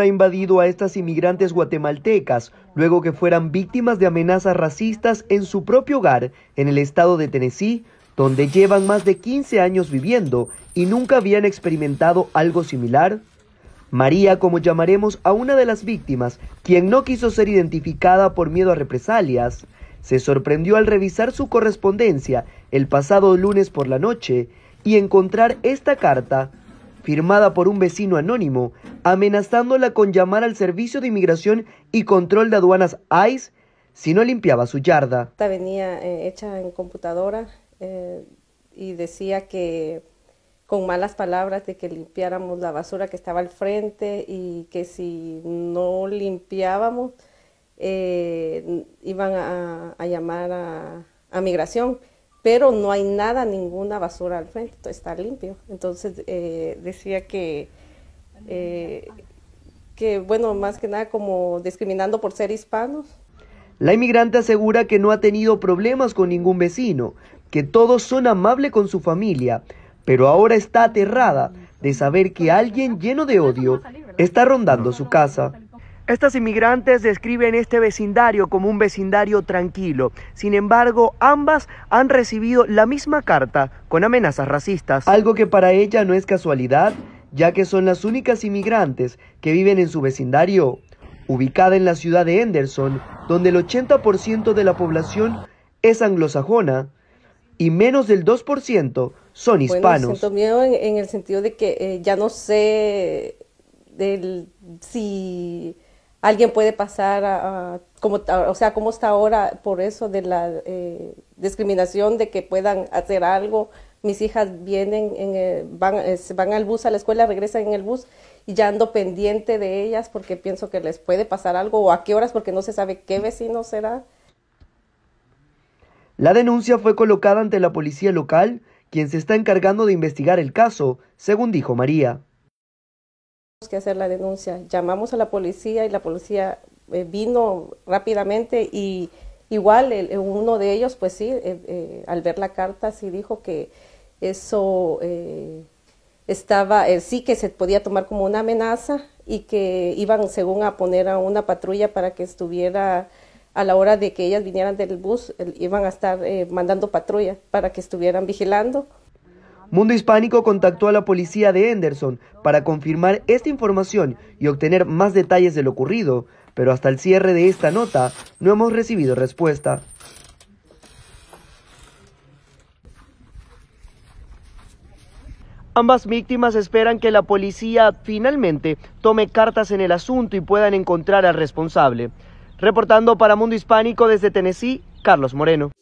ha invadido a estas inmigrantes guatemaltecas luego que fueran víctimas de amenazas racistas en su propio hogar en el estado de Tennessee, donde llevan más de 15 años viviendo y nunca habían experimentado algo similar. María, como llamaremos a una de las víctimas, quien no quiso ser identificada por miedo a represalias, se sorprendió al revisar su correspondencia el pasado lunes por la noche y encontrar esta carta firmada por un vecino anónimo, amenazándola con llamar al Servicio de Inmigración y Control de Aduanas ICE si no limpiaba su yarda. Esta venía eh, hecha en computadora eh, y decía que con malas palabras de que limpiáramos la basura que estaba al frente y que si no limpiábamos eh, iban a, llamar a, a migración pero no hay nada, ninguna basura al frente, está limpio. Entonces eh, decía que, eh, que, bueno, más que nada como discriminando por ser hispanos. La inmigrante asegura que no ha tenido problemas con ningún vecino, que todos son amables con su familia, pero ahora está aterrada de saber que alguien lleno de odio está rondando su casa. Estas inmigrantes describen este vecindario como un vecindario tranquilo. Sin embargo, ambas han recibido la misma carta con amenazas racistas. Algo que para ella no es casualidad, ya que son las únicas inmigrantes que viven en su vecindario, ubicada en la ciudad de Henderson, donde el 80% de la población es anglosajona y menos del 2% son hispanos. Bueno, miedo en, el sentido de que eh, ya no sé si alguien puede pasar a, como, o sea, cómo está ahora por eso de la eh, discriminación de que puedan hacer algo. Mis hijas vienen, eh, van, eh, van al bus a la escuela, regresan en el bus y ya ando pendiente de ellas porque pienso que les puede pasar algo o a qué horas porque no se sabe qué vecino será. La denuncia fue colocada ante la policía local, quien se está encargando de investigar el caso, según dijo María que hacer la denuncia. Llamamos a la policía y la policía eh, vino rápidamente y igual eh, uno de ellos, pues sí, eh, al ver la carta sí dijo que eso estaba, sí que se podía tomar como una amenaza y que iban según a poner a una patrulla para que estuviera a la hora de que ellas vinieran del bus, iban a estar mandando patrulla para que estuvieran vigilando Mundo Hispánico contactó a la policía de Henderson para confirmar esta información y obtener más detalles de lo ocurrido, pero hasta el cierre de esta nota no hemos recibido respuesta. Ambas víctimas esperan que la policía finalmente tome cartas en el asunto y puedan encontrar al responsable. Reportando para Mundo Hispánico desde Tennessee, Carlos Moreno.